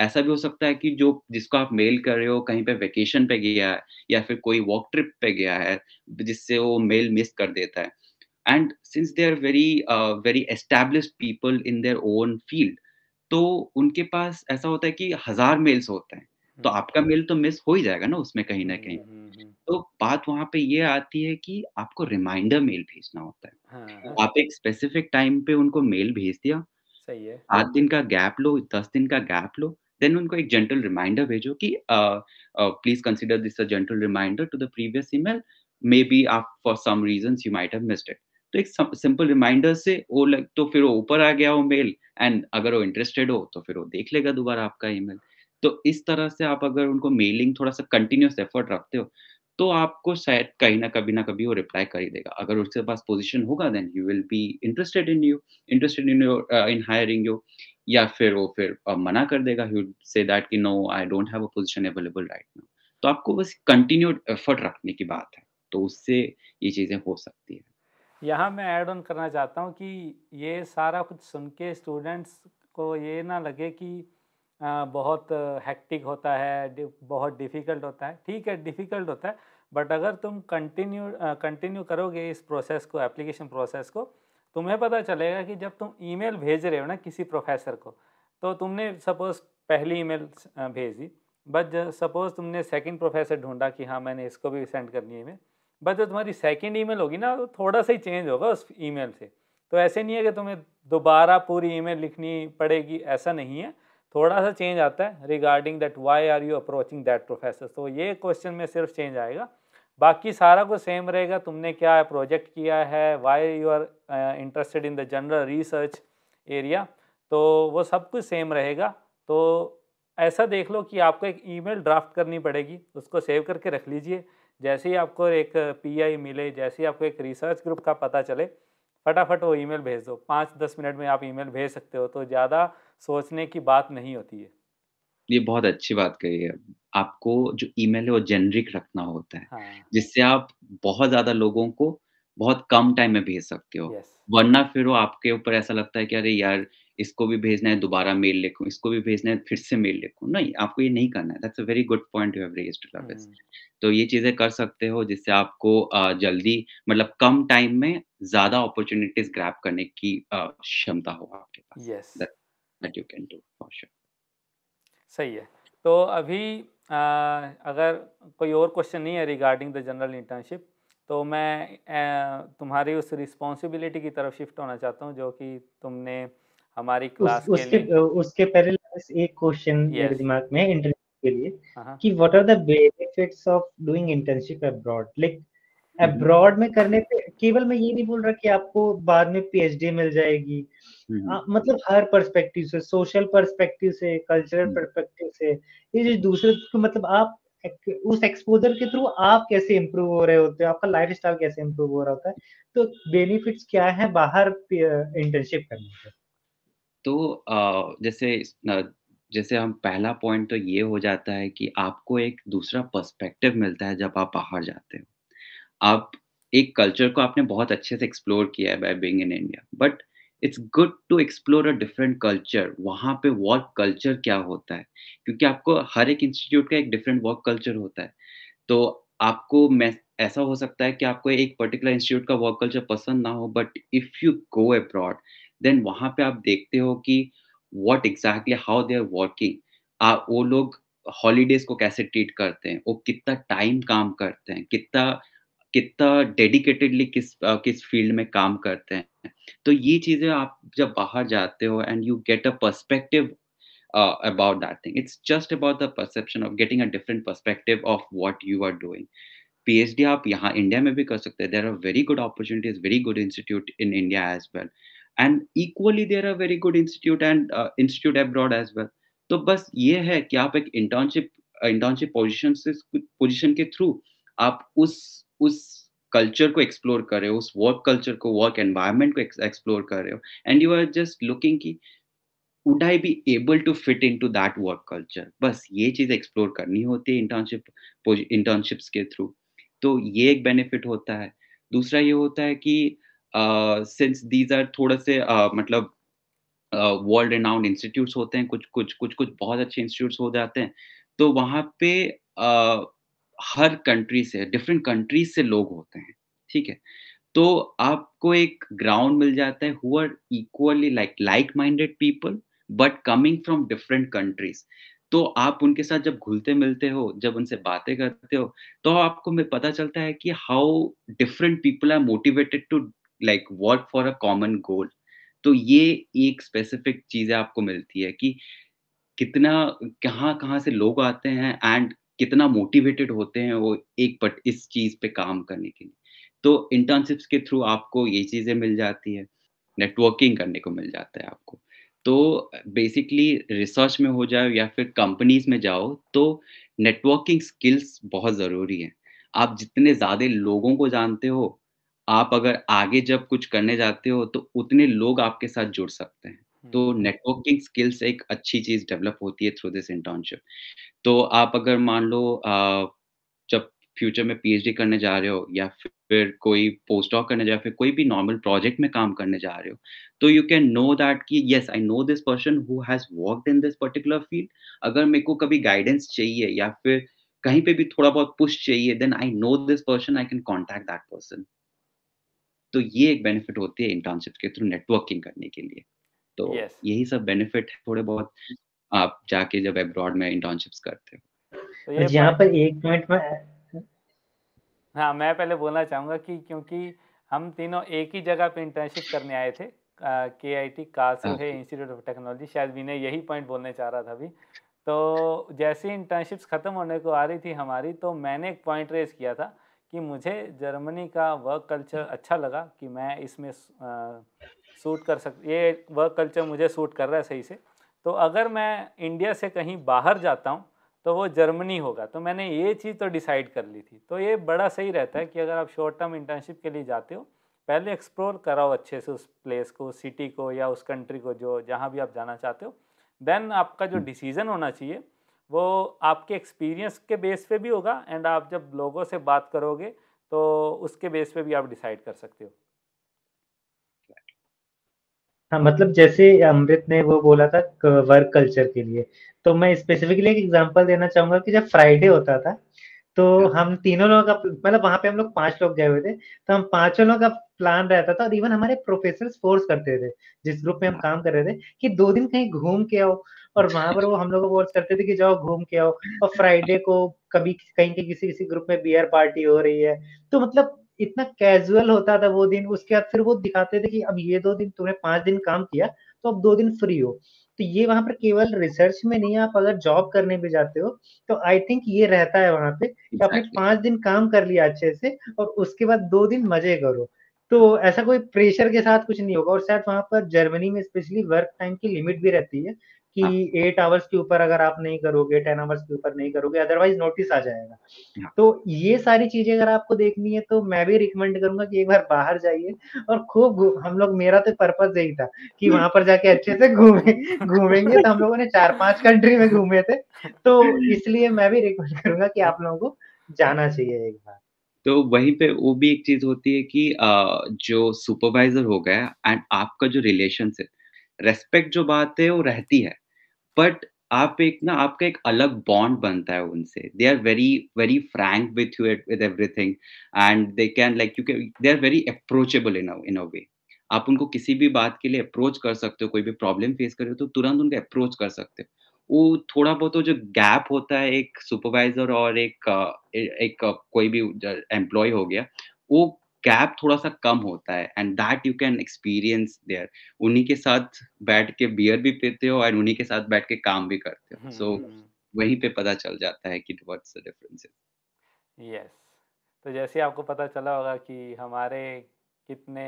ऐसा भी हो सकता है कि जो जिसको आप मेल कर रहे हो कहीं पे वेकेशन पे गया है या फिर कोई वॉक ट्रिप पे गया है जिससे वो मेल मिस कर देता है and since they are very very establish people in their own field तो उनके पास ऐसा होता है कि हजार मेल्स होते हैं तो हम्म। आपका मेल तो मिस हो ही जाएगा ना उसमें कहीं ना कहीं हम्म, हम्म, तो बात वहां पे ये आती है कि आपको रिमाइंडर मेल भेजना होता है हाँ।, हाँ। आप एक स्पेसिफिक टाइम पे उनको मेल भेज दिया सही है आठ दिन का गैप लो दस दिन का गैप लो देन उनको एक जेंटल रिमाइंडर भेजो कि please consider this gentle reminder to the previous email may be आप for some reason you might have missed it तो एक सिंपल रिमाइंडर से वो लग तो फिर वो ऊपर आ गया वो मेल एंड अगर वो इंटरेस्टेड हो तो फिर वो देख लेगा दोबारा आपका ईमेल तो इस तरह से आप अगर उनको मेलिंग थोड़ा सा कंटिन्यूस एफर्ट रखते हो तो आपको शायद कहीं ना कभी ना कभी वो रिप्लाई कर ही देगा अगर उसके पास पोजीशन होगा then you will be interested in you interested in your in hiring you या फिर वो फिर मना कर देगा से दैट कि no I don't have a position available right now तो आपको बस कंटिन्यूड एफर्ट रखने की बात है तो उससे ये चीज़ें हो सकती है यहाँ मैं ऐड ऑन करना चाहता हूँ कि ये सारा कुछ सुन के स्टूडेंट्स को ये ना लगे कि बहुत हैक्टिक होता है बहुत डिफ़िकल्ट होता है ठीक है डिफ़िकल्ट होता है बट अगर तुम कंटिन्यू कंटिन्यू करोगे इस प्रोसेस को एप्लीकेशन प्रोसेस को तुम्हें पता चलेगा कि जब तुम ईमेल भेज रहे हो ना किसी प्रोफेसर को तो तुमने सपोज़ पहली ईमेल भेजी बट सपोज़ तुमने सेकंड प्रोफेसर ढूंढा कि हाँ मैंने इसको भी सेंड करनी है ईमेल बट जो तुम्हारी सेकंड ईमेल होगी ना तो थोड़ा सा ही चेंज होगा उस ईमेल से तो ऐसे नहीं है कि तुम्हें दोबारा पूरी ईमेल लिखनी पड़ेगी ऐसा नहीं है थोड़ा सा चेंज आता है regarding that why are you approaching that professor तो ये क्वेश्चन में सिर्फ चेंज आएगा बाकी सारा कुछ सेम रहेगा तुमने क्या प्रोजेक्ट किया है why you are interested in the general research area तो वो सब कुछ सेम रहेगा तो ऐसा देख लो कि आपको एक ईमेल ड्राफ्ट करनी पड़ेगी उसको सेव करके रख लीजिए जैसे ही आपको एक पीआई मिले जैसे ही आपको एक रिसर्च ग्रुप का पता चले फटाफट वो ईमेल भेज दो पाँच दस मिनट में आप ईमेल भेज सकते हो तो ज़्यादा सोचने की बात नहीं होती है ये बहुत अच्छी बात कही है आपको जो ईमेल है वो जेनरिक रखना होता है हाँ। जिससे आप बहुत ज्यादा लोगों को बहुत कम टाइम में भेज सकते हो वरना फिर वो आपके ऊपर ऐसा लगता है कि अरे यार इसको भी भेजना है दोबारा मेल लिखो इसको भी भेजना है फिर से मेल लिखो नहीं आपको ये नहीं करना है that's a very good point you have तो ये चीजें कर सकते हो जिससे आपको जल्दी मतलब कम टाइम में ज्यादा अपॉर्चुनिटीज ग्रैप करने की क्षमता हो आपके पास yes that you can do for sure सही है तो अभी आ, अगर कोई और क्वेश्चन नहीं है रिगार्डिंग द जनरल इंटर्नशिप तो मैं आ, तुम्हारी उस रिस्पॉन्सिबिलिटी की तरफ शिफ्ट होना चाहता हूँ जो कि तुमने हमारी क्लास उस, के उसके, लिए उसके पहले एक क्वेश्चन yes. दिमाग में इंटर्नशिप के लिए हाँ, हाँ। कि what are the benefits of doing internship abroad like abroad mm-hmm. में करने पे केवल मैं ये नहीं बोल रहा कि आपको बाद में पीएचडी मिल जाएगी आ, mm-hmm. हाँ, मतलब हर पर्सपेक्टिव से सोशल पर्सपेक्टिव से कल्चरल पर्सपेक्टिव mm-hmm. से ये जो दूसरे तो मतलब आप उस एक्सपोजर के थ्रू आप कैसे इम्प्रूव हो रहे होते हैं आपका लाइफ स्टाइल कैसे इम्प्रूव हो रहा होता है तो बेनिफिट क्या है बाहर इंटर्नशिप करने के तो जैसे जैसे हम पहला पॉइंट तो ये हो जाता है कि आपको एक दूसरा पर्सपेक्टिव मिलता है जब आप बाहर जाते हो आप एक कल्चर को आपने बहुत अच्छे से एक्सप्लोर किया है by being in India but it's good to explore a different culture वहाँ पे वर्क कल्चर क्या होता है क्योंकि आपको हर एक इंस्टीट्यूट का एक डिफरेंट वर्क कल्चर होता है तो आपको मैं ऐसा हो सकता है कि आपको एक पर्टिकुलर इंस्टीट्यूट का वर्क कल्चर पसंद ना हो but if you go abroad then वहाँ पे आप देखते हो कि what exactly how they are working वो लोग हॉलीडेज को कैसे ट्रीट करते हैं वो कितना टाइम काम करते हैं कितना कितना डेडिकेटेडली किस uh, किस फील्ड में काम करते हैं तो ये चीजें आप जब बाहर जाते हो and you get a perspective uh, about that thing. It's just about the perception of getting a different perspective of what you are doing. PhD आप यहाँ इंडिया में भी कर सकते हैं there are very good opportunities very good institute in India as well and equally there are very good institute and institute abroad as well तो बस ये है कि आप एक इंटर्नशिप इंटर्नशिप पोजिशन से पोजिशन के थ्रू आप उस उस कल्चर को एक्सप्लोर कर रहे हो उस वर्क कल्चर को वर्क एनवायरमेंट को एक्सप्लोर कर रहे हो and you are just looking की would I be able to fit in to that work culture बस ये चीज़ एक्सप्लोर करनी होती है इंटर्नशिप इंटर्नशिप्स के थ्रू तो ये एक बेनिफिट होता है दूसरा ये होता है कि सिंस दीज आर थोड़ा से uh, मतलब वर्ल्ड रिनाउंड इंस्टीट्यूट होते हैं कुछ कुछ कुछ कुछ बहुत अच्छे इंस्टीट्यूट हो जाते हैं तो वहाँ पे हर कंट्री से डिफरेंट कंट्रीज से लोग होते हैं ठीक है तो आपको एक ग्राउंड मिल जाता है who are equally like like minded people but coming from different countries तो आप उनके साथ जब घुलते मिलते हो जब उनसे बातें करते हो तो आपको पता चलता है कि how different people are motivated to like work for a common goal तो ये एक स्पेसिफिक चीज आपको मिलती है कि कितना कहाँ कहाँ से लोग आते हैं एंड कितना मोटिवेटेड होते हैं वो एक पट इस चीज़ पे काम करने के लिए तो इंटर्नशिप्स के थ्रू आपको ये चीज़ें मिल जाती है नेटवर्किंग करने को मिल जाता है आपको तो बेसिकली रिसर्च में हो जाओ या फिर कंपनीज में जाओ तो नेटवर्किंग स्किल्स बहुत ज़रूरी है आप जितने ज़्यादा लोगों को जानते हो आप अगर आगे जब कुछ करने जाते हो तो उतने लोग आपके साथ जुड़ सकते हैं तो नेटवर्किंग हम्म। स्किल्स एक अच्छी चीज डेवलप होती है थ्रू दिस इंटर्नशिप तो आप अगर मान लो जब फ्यूचर में पीएचडी करने जा रहे हो या फिर कोई पोस्ट ऑफ करने जा रहे हो कोई भी नॉर्मल प्रोजेक्ट में काम करने जा रहे हो तो यू कैन नो दैट कि yes I know this person who has worked in this particular field अगर मेरे को कभी गाइडेंस चाहिए या फिर कहीं पे भी थोड़ा बहुत पुश चाहिए then I know this person I can contact that person तो ये एक बेनिफिट होती है इंटर्नशिप के थ्रू नेटवर्किंग करने के लिए तो yes. यही सब बेनिफिट है थोड़े बहुत आप जाके जब अब्रॉड में इंटर्नशिप्स करते हो तो यहाँ पर एक मिनट में हाँ मैं पहले बोलना चाहूँगा कि क्योंकि हम तीनों एक ही जगह पे इंटर्नशिप करने आए थे के आई टी है इंस्टीट्यूट ऑफ टेक्नोलॉजी शायद विनय यही पॉइंट बोलने चाह रहा था अभी तो जैसे इंटर्नशिप्स ख़त्म होने को आ रही थी हमारी तो मैंने एक पॉइंट रेज किया था कि मुझे जर्मनी का वर्क कल्चर अच्छा लगा कि मैं इसमें सूट कर सक ये वर्क कल्चर मुझे सूट कर रहा है सही से तो अगर मैं इंडिया से कहीं बाहर जाता हूँ तो वो जर्मनी होगा तो मैंने ये चीज़ तो डिसाइड कर ली थी तो ये बड़ा सही रहता है कि अगर आप शॉर्ट टर्म इंटर्नशिप के लिए जाते हो पहले एक्सप्लोर कराओ अच्छे से उस प्लेस को उस सिटी को या उस कंट्री को जो जहाँ भी आप जाना चाहते हो देन आपका जो डिसीज़न होना चाहिए वो आपके एक्सपीरियंस के बेस पे भी होगा एंड आप जब लोगों से बात करोगे तो उसके बेस पे भी आप डिसाइड कर सकते हो हाँ मतलब जैसे अमृत ने वो बोला था वर्क कल्चर के लिए तो मैं स्पेसिफिकली एक एग्जांपल देना चाहूंगा कि जब फ्राइडे होता था तो हाँ। हम तीनों लोगों का मतलब वहां पे हम लोग पांच लोग गए हुए थे तो हम पांचों लोगों का प्लान रहता था और इवन हमारे प्रोफेसर फोर्स करते थे जिस ग्रुप में हम हाँ। काम कर रहे थे कि दो दिन कहीं घूम के आओ और वहां पर वो हम लोग फोर्स करते थे कि जाओ घूम के आओ और फ्राइडे को कभी कहीं के किसी किसी ग्रुप में बियर पार्टी हो रही है तो मतलब इतना कैजुअल होता था वो दिन उसके बाद फिर वो दिखाते थे कि अब ये दो दिन तुमने पांच दिन काम किया तो अब दो दिन फ्री हो तो ये वहां पर केवल रिसर्च में नहीं आप अगर जॉब करने भी जाते हो तो आई थिंक ये रहता है वहां पे कि आपने पांच दिन काम कर लिया अच्छे से और उसके बाद दो दिन मजे करो तो ऐसा कोई प्रेशर के साथ कुछ नहीं होगा और शायद वहां पर जर्मनी में स्पेशली वर्क टाइम की लिमिट भी रहती है कि एट हाँ. आवर्स के ऊपर अगर आप नहीं करोगे टेन आवर्स के ऊपर नहीं करोगे अदरवाइज नोटिस आ जाएगा हाँ. तो ये सारी चीजें अगर आपको देखनी है तो मैं भी रिकमेंड करूंगा कि एक बार बाहर जाइए और खूब हम लोग मेरा तो पर्पज यही था कि वहां पर जाके अच्छे से घूमे घूमेंगे तो हम लोगों ने चार पांच कंट्री में घूमे थे तो इसलिए मैं भी रिकमेंड करूंगा कि आप लोगों को जाना चाहिए एक बार तो वहीं पे वो भी एक चीज होती है कि जो सुपरवाइजर हो गया एंड आपका जो रिलेशन है रेस्पेक्ट जो बात है वो रहती है बट आप एक ना आपका एक अलग बॉन्ड बनता है उनसे they are very very frank with you with everything and they can like you can they are very approachable in in a way आप उनको किसी भी बात के लिए अप्रोच कर सकते हो कोई भी प्रॉब्लम फेस कर रहे हो तो तुरंत उनको अप्रोच कर सकते हो वो थोड़ा बहुत जो गैप होता है एक सुपरवाइजर और एक एक कोई भी एम्प्लॉय हो गया वो गैप थोड़ा सा कम होता है and that you can experience there उन्हीं के साथ बैठ के बियर भी पीते हो एंड उन्हीं के साथ बैठ के काम भी करते हो सो so, हम्म। वहीं पे पता चल जाता है कि व्हाट्स द डिफरेंस यस तो जैसे आपको पता चला होगा कि हमारे कितने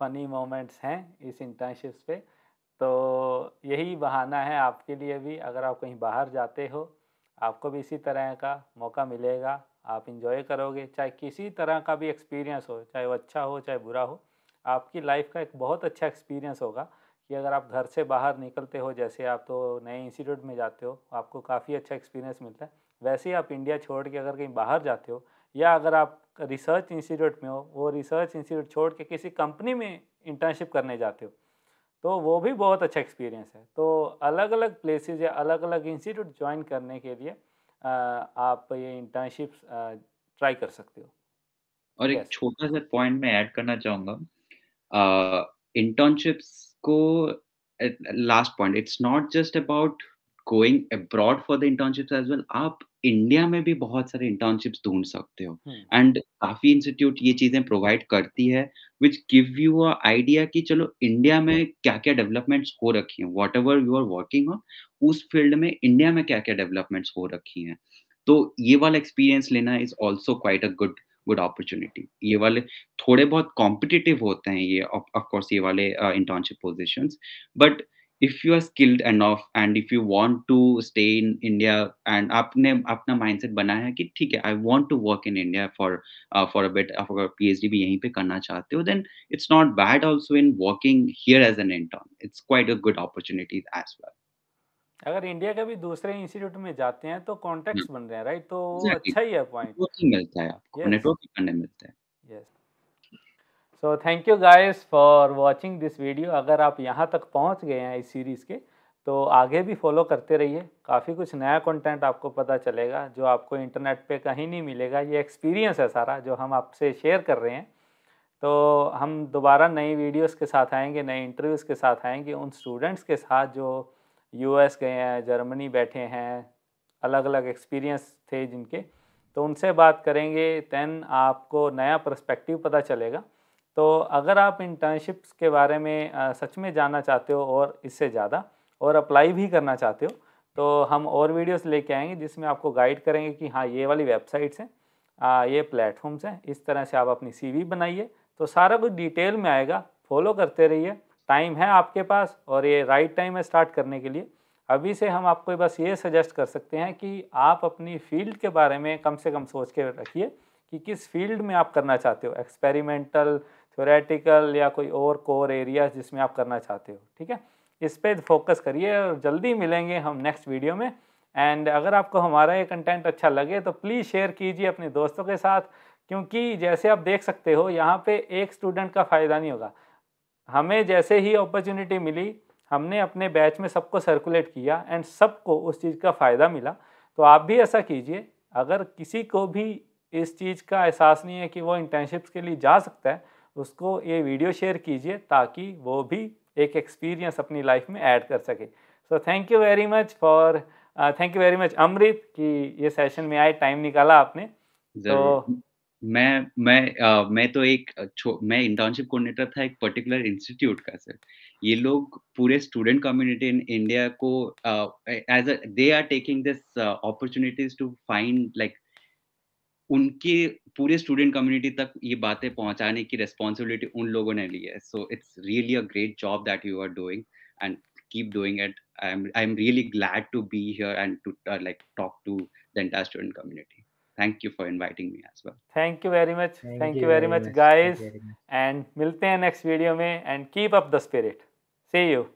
फनी मोमेंट्स हैं इस इंटर्नशिप पे तो यही बहाना है आपके लिए भी अगर आप कहीं बाहर जाते हो आपको भी इसी तरह का मौका मिलेगा आप इंजॉय करोगे चाहे किसी तरह का भी एक्सपीरियंस हो चाहे वो अच्छा हो चाहे बुरा हो आपकी लाइफ का एक बहुत अच्छा एक्सपीरियंस होगा कि अगर आप घर से बाहर निकलते हो जैसे आप तो नए इंस्टीट्यूट में जाते हो आपको काफ़ी अच्छा एक्सपीरियंस मिलता है वैसे ही आप इंडिया छोड़ के अगर कहीं बाहर जाते हो या अगर आप रिसर्च इंस्टीट्यूट में हो वो रिसर्च इंस्टीट्यूट छोड़ के किसी कंपनी में इंटर्नशिप करने जाते हो तो वो भी बहुत अच्छा एक्सपीरियंस है तो अलग अलग प्लेसेज या अलग अलग इंस्टीट्यूट ज्वाइन करने के लिए आप ये इंटर्नशिप ट्राई कर सकते हो और yes. एक छोटा सा पॉइंट मैं ऐड करना चाहूँगा इंटर्नशिप्स को last point it's not just about going abroad for the internship as well आप इंडिया में भी बहुत सारे इंटर्नशिप्स ढूंढ सकते हो एंड hmm. काफी इंस्टीट्यूट ये चीजें प्रोवाइड करती है which give you a idea कि चलो इंडिया में क्या क्या डेवलपमेंट्स हो रखी हैं whatever you are working on उस फील्ड में इंडिया में क्या क्या डेवलपमेंट्स हो रखी हैं तो ये वाला एक्सपीरियंस लेना is also quite a good good opportunity ये वाले थोड़े बहुत कॉम्पिटिटिव होते हैं ये ऑफ कोर्स ये वाले internship position but if you are skilled enough and if you want to stay in india and आपने अपना mindset बनाया है कि ठीक है I want to work in India for uh, for a bit अगर PhD भी यहीं पे करना चाहते हो then it's not bad also in working here as an intern it's quite a good opportunity as well अगर इंडिया के भी दूसरे इंस्टीट्यूट में जाते हैं तो कॉन्टेक्ट बन रहे हैं राइट तो exactly. अच्छा ही है पॉइंट मिलता है आपको नेटवर्किंग करने मिलता है yes yes. So thank you guys for watching this video अगर आप यहाँ तक पहुँच गए हैं इस सीरीज़ के तो आगे भी फॉलो करते रहिए काफ़ी कुछ नया कंटेंट आपको पता चलेगा जो आपको इंटरनेट पे कहीं नहीं मिलेगा ये एक्सपीरियंस है सारा जो हम आपसे शेयर कर रहे हैं तो हम दोबारा नई वीडियोस के साथ आएंगे नए इंटरव्यूज़ के साथ आएंगे उन स्टूडेंट्स के साथ जो यूएस गए हैं जर्मनी बैठे हैं अलग अलग एक्सपीरियंस थे जिनके तो उनसे बात करेंगे तेन आपको नया परस्पेक्टिव पता चलेगा तो अगर आप इंटर्नशिप्स के बारे में सच में जानना चाहते हो और इससे ज़्यादा और अप्लाई भी करना चाहते हो तो हम और वीडियोस लेके आएंगे जिसमें आपको गाइड करेंगे कि हाँ ये वाली वेबसाइट्स हैं ये प्लेटफॉर्म्स हैं इस तरह से आप अपनी सीवी बनाइए तो सारा कुछ डिटेल में आएगा फॉलो करते रहिए टाइम है आपके पास और ये राइट टाइम है स्टार्ट करने के लिए अभी से हम आपको बस ये सजेस्ट कर सकते हैं कि आप अपनी फील्ड के बारे में कम से कम सोच के रखिए कि किस फील्ड में आप करना चाहते हो एक्सपेरिमेंटल थोरेटिकल या कोई और कोर एरिया जिसमें आप करना चाहते हो ठीक है इस पर फोकस करिए और जल्दी मिलेंगे हम नेक्स्ट वीडियो में एंड अगर आपको हमारा ये कंटेंट अच्छा लगे तो प्लीज़ शेयर कीजिए अपने दोस्तों के साथ क्योंकि जैसे आप देख सकते हो यहाँ पे एक स्टूडेंट का फ़ायदा नहीं होगा हमें जैसे ही अपॉर्चुनिटी मिली हमने अपने बैच में सबको सर्कुलेट किया एंड सबको उस चीज़ का फ़ायदा मिला तो आप भी ऐसा कीजिए अगर किसी को भी इस चीज़ का एहसास नहीं है कि वो इंटर्नशिप्स के लिए जा सकता है उसको ये वीडियो शेयर कीजिए ताकि वो भी एक एक्सपीरियंस अपनी लाइफ में ऐड कर सके so thank you very much for thank you very much Amrit कि ये सेशन में आए टाइम निकाला आपने तो मैं मैं आ, uh, मैं तो एक मैं इंटर्नशिप कोऑर्डिनेटर था एक पर्टिकुलर इंस्टीट्यूट का सर ये लोग पूरे स्टूडेंट कम्युनिटी इन इंडिया को as they are taking this opportunities to find like उनकी पूरे स्टूडेंट कम्युनिटी तक ये बातें पहुंचाने की रिस्पॉन्सिबिलिटी उन लोगों ने ली है so it's really a great job that you are doing and keep doing it I am I am really glad to be here and to like talk to the entire student community thank you for inviting me as well thank you very much thank you very much guys and मिलते हैं next video में and keep up the spirit see you